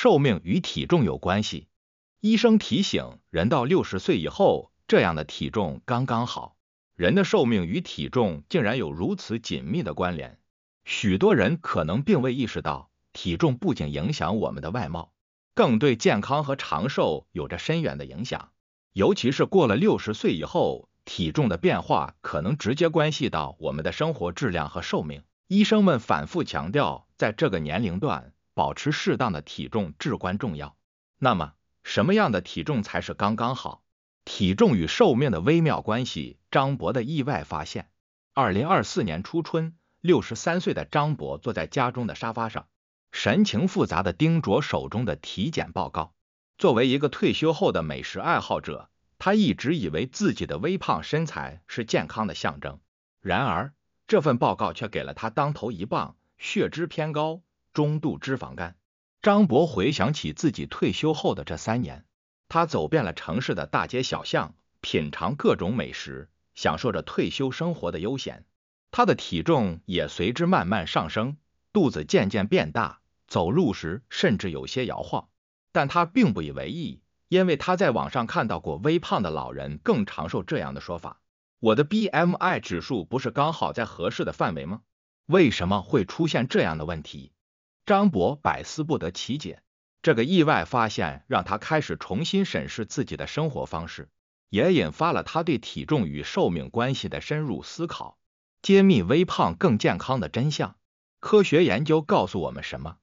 寿命与体重有关系，医生提醒，人到六十岁以后，这样的体重刚刚好。人的寿命与体重竟然有如此紧密的关联，许多人可能并未意识到，体重不仅影响我们的外貌，更对健康和长寿有着深远的影响。尤其是过了六十岁以后，体重的变化可能直接关系到我们的生活质量和寿命。医生们反复强调，在这个年龄段。保持适当的体重至关重要。那么，什么样的体重才是刚刚好？体重与寿命的微妙关系，张博的意外发现。二零二四年初春，六十三岁的张博坐在家中的沙发上，神情复杂的盯着手中的体检报告。作为一个退休后的美食爱好者，他一直以为自己的微胖身材是健康的象征。然而，这份报告却给了他当头一棒：血脂偏高。中度脂肪肝。张博回想起自己退休后的这三年，他走遍了城市的大街小巷，品尝各种美食，享受着退休生活的悠闲。他的体重也随之慢慢上升，肚子渐渐变大，走路时甚至有些摇晃。但他并不以为意，因为他在网上看到过“微胖的老人更长寿”这样的说法。我的 BMI 指数不是刚好在合适的范围吗？为什么会出现这样的问题？张博百思不得其解，这个意外发现让他开始重新审视自己的生活方式，也引发了他对体重与寿命关系的深入思考。揭秘微胖更健康的真相，科学研究告诉我们什么？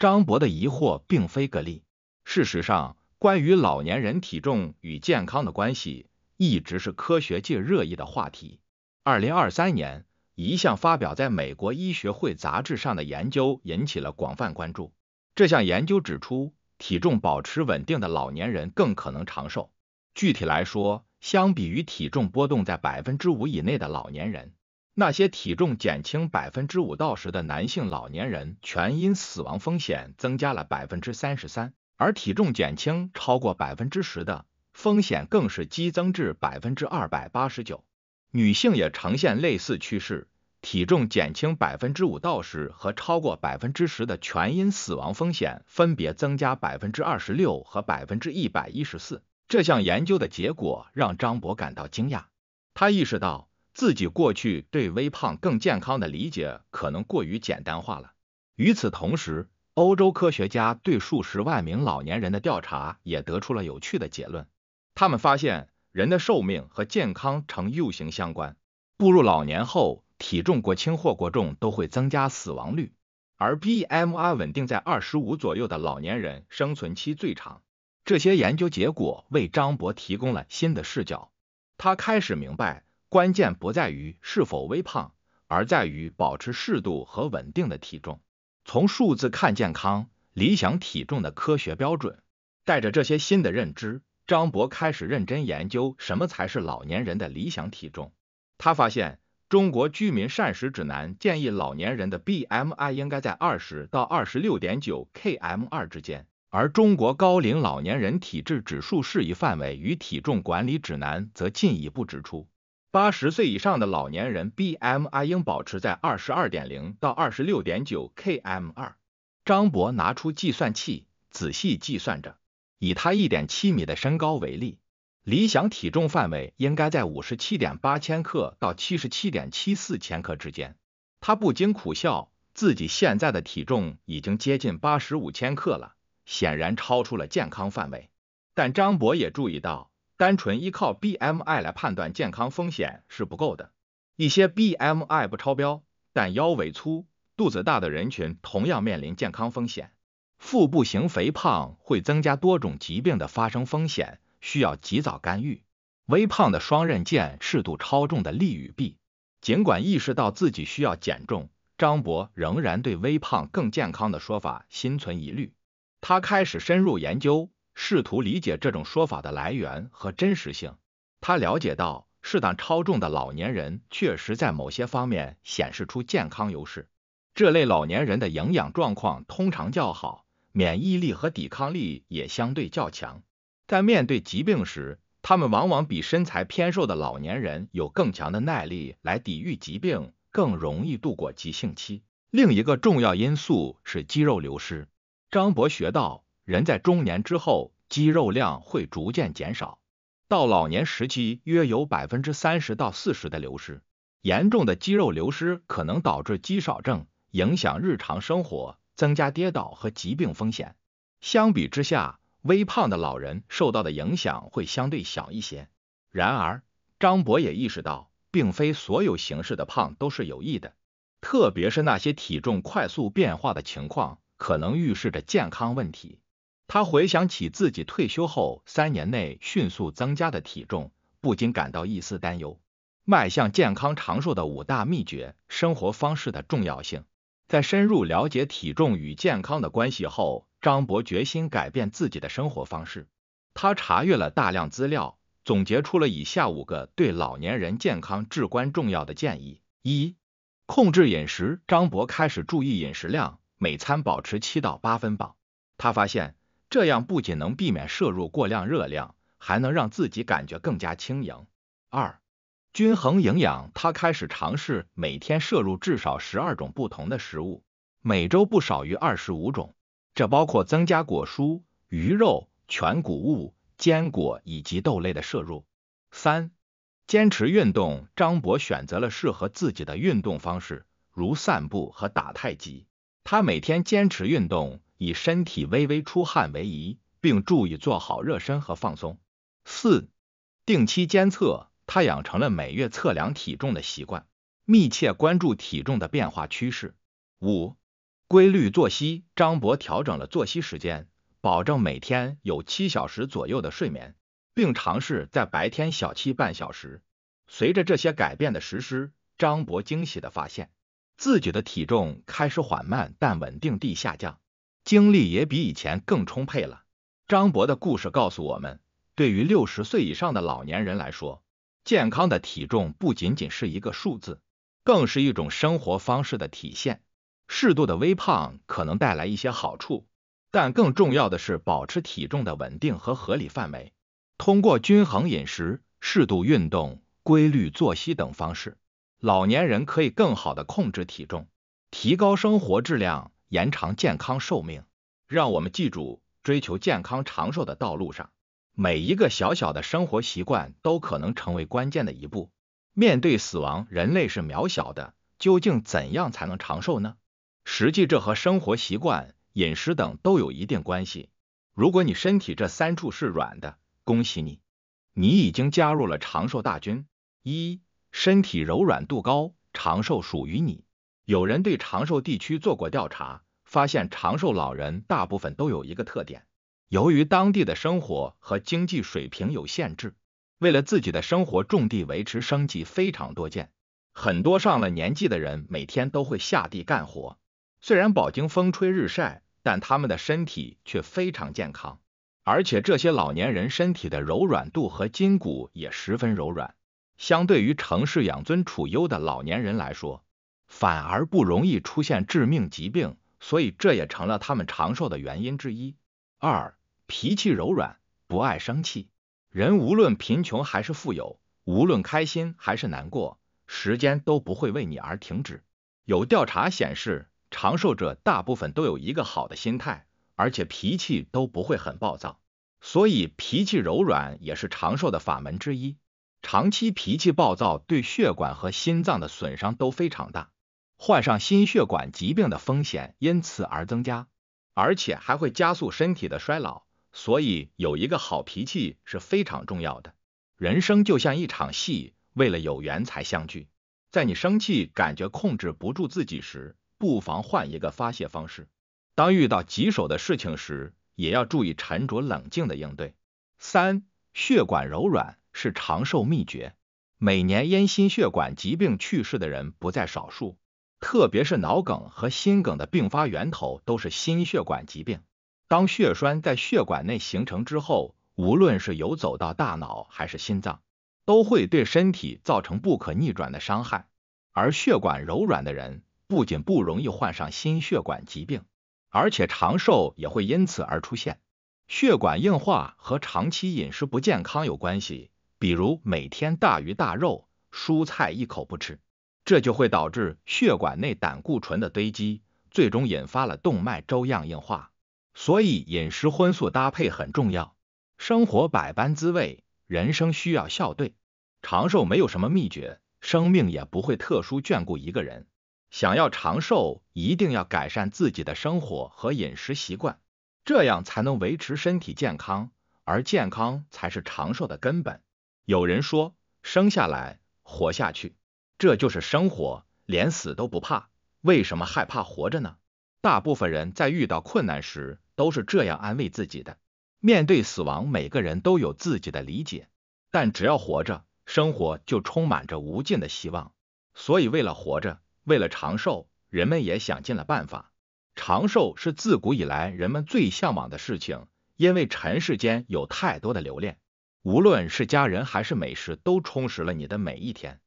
张博的疑惑并非个例，事实上，关于老年人体重与健康的关系一直是科学界热议的话题。二零二三年。一项发表在美国医学会杂志上的研究引起了广泛关注。这项研究指出，体重保持稳定的老年人更可能长寿。具体来说，相比于体重波动在百分之五以内的老年人，那些体重减轻百分之五到十的男性老年人，全因死亡风险增加了百分之三十三；而体重减轻超过百分之十的，风险更是激增至百分之二百八十九。女性也呈现类似趋势，体重减轻百分之五到十和超过百分之十的全因死亡风险分别增加百分之二十六和百分之一百一十四。这项研究的结果让张博感到惊讶，他意识到自己过去对微胖更健康的理解可能过于简单化了。与此同时，欧洲科学家对数十万名老年人的调查也得出了有趣的结论，他们发现。人的寿命和健康呈 U 型相关，步入老年后，体重过轻或过重都会增加死亡率，而 BMI 稳定在二十五左右的老年人，生存期最长。这些研究结果为张博提供了新的视角，他开始明白，关键不在于是否微胖，而在于保持适度和稳定的体重。从数字看健康，理想体重的科学标准。带着这些新的认知。张博开始认真研究什么才是老年人的理想体重。他发现《中国居民膳食指南》建议老年人的 BMI 应该在二十到二十六点九 k m 二之间，而《中国高龄老年人体质指数适宜范围与体重管理指南》则进一步指出，八十岁以上的老年人 BMI 应保持在二十二点零到二十六点九 k m 二。张博拿出计算器，仔细计算着。以他一点七米的身高为例，理想体重范围应该在五十七点八千克到七十七点七四千克之间。他不禁苦笑，自己现在的体重已经接近八十五千克了，显然超出了健康范围。但张博也注意到，单纯依靠 BMI 来判断健康风险是不够的，一些 BMI 不超标，但腰围粗、肚子大的人群同样面临健康风险。腹部型肥胖会增加多种疾病的发生风险，需要及早干预。微胖的双刃剑，适度超重的利与弊。尽管意识到自己需要减重，张博仍然对“微胖更健康”的说法心存疑虑。他开始深入研究，试图理解这种说法的来源和真实性。他了解到，适当超重的老年人确实在某些方面显示出健康优势。这类老年人的营养状况通常较好。免疫力和抵抗力也相对较强，在面对疾病时，他们往往比身材偏瘦的老年人有更强的耐力来抵御疾病，更容易度过急性期。另一个重要因素是肌肉流失。张博学道，人在中年之后，肌肉量会逐渐减少，到老年时期约有百分之三十到四十的流失。严重的肌肉流失可能导致肌少症，影响日常生活。增加跌倒和疾病风险。相比之下，微胖的老人受到的影响会相对小一些。然而，张博也意识到，并非所有形式的胖都是有益的，特别是那些体重快速变化的情况，可能预示着健康问题。他回想起自己退休后三年内迅速增加的体重，不禁感到一丝担忧。迈向健康长寿的五大秘诀：生活方式的重要性。在深入了解体重与健康的关系后，张博决心改变自己的生活方式。他查阅了大量资料，总结出了以下五个对老年人健康至关重要的建议：一、控制饮食。张博开始注意饮食量，每餐保持七到八分饱。他发现，这样不仅能避免摄入过量热量，还能让自己感觉更加轻盈。二均衡营养，他开始尝试每天摄入至少十二种不同的食物，每周不少于二十五种，这包括增加果蔬、鱼肉、全谷物、坚果以及豆类的摄入。三、坚持运动，张博选择了适合自己的运动方式，如散步和打太极。他每天坚持运动，以身体微微出汗为宜，并注意做好热身和放松。四、定期监测。他养成了每月测量体重的习惯，密切关注体重的变化趋势。五、规律作息，张博调整了作息时间，保证每天有七小时左右的睡眠，并尝试在白天小憩半小时。随着这些改变的实施，张博惊喜的发现，自己的体重开始缓慢但稳定地下降，精力也比以前更充沛了。张博的故事告诉我们，对于六十岁以上的老年人来说，健康的体重不仅仅是一个数字，更是一种生活方式的体现。适度的微胖可能带来一些好处，但更重要的是保持体重的稳定和合理范围。通过均衡饮食、适度运动、规律作息等方式，老年人可以更好的控制体重，提高生活质量，延长健康寿命。让我们记住，追求健康长寿的道路上。每一个小小的生活习惯都可能成为关键的一步。面对死亡，人类是渺小的。究竟怎样才能长寿呢？实际这和生活习惯、饮食等都有一定关系。如果你身体这三处是软的，恭喜你，你已经加入了长寿大军。一，身体柔软度高，长寿属于你。有人对长寿地区做过调查，发现长寿老人大部分都有一个特点。由于当地的生活和经济水平有限制，为了自己的生活，种地维持生计非常多见。很多上了年纪的人每天都会下地干活，虽然饱经风吹日晒，但他们的身体却非常健康，而且这些老年人身体的柔软度和筋骨也十分柔软。相对于城市养尊处优的老年人来说，反而不容易出现致命疾病，所以这也成了他们长寿的原因之一。二，脾气柔软，不爱生气。人无论贫穷还是富有，无论开心还是难过，时间都不会为你而停止。有调查显示，长寿者大部分都有一个好的心态，而且脾气都不会很暴躁。所以，脾气柔软也是长寿的法门之一。长期脾气暴躁，对血管和心脏的损伤都非常大，患上心血管疾病的风险因此而增加。而且还会加速身体的衰老，所以有一个好脾气是非常重要的。人生就像一场戏，为了有缘才相聚。在你生气、感觉控制不住自己时，不妨换一个发泄方式。当遇到棘手的事情时，也要注意沉着冷静的应对。三、血管柔软是长寿秘诀。每年因心血管疾病去世的人不在少数。特别是脑梗和心梗的并发源头都是心血管疾病。当血栓在血管内形成之后，无论是游走到大脑还是心脏，都会对身体造成不可逆转的伤害。而血管柔软的人，不仅不容易患上心血管疾病，而且长寿也会因此而出现。血管硬化和长期饮食不健康有关系，比如每天大鱼大肉，蔬菜一口不吃。这就会导致血管内胆固醇的堆积，最终引发了动脉粥样硬化。所以饮食荤素搭配很重要。生活百般滋味，人生需要笑对。长寿没有什么秘诀，生命也不会特殊眷顾一个人。想要长寿，一定要改善自己的生活和饮食习惯，这样才能维持身体健康，而健康才是长寿的根本。有人说，生下来，活下去。这就是生活，连死都不怕，为什么害怕活着呢？大部分人在遇到困难时都是这样安慰自己的。面对死亡，每个人都有自己的理解，但只要活着，生活就充满着无尽的希望。所以，为了活着，为了长寿，人们也想尽了办法。长寿是自古以来人们最向往的事情，因为尘世间有太多的留恋，无论是家人还是美食，都充实了你的每一天。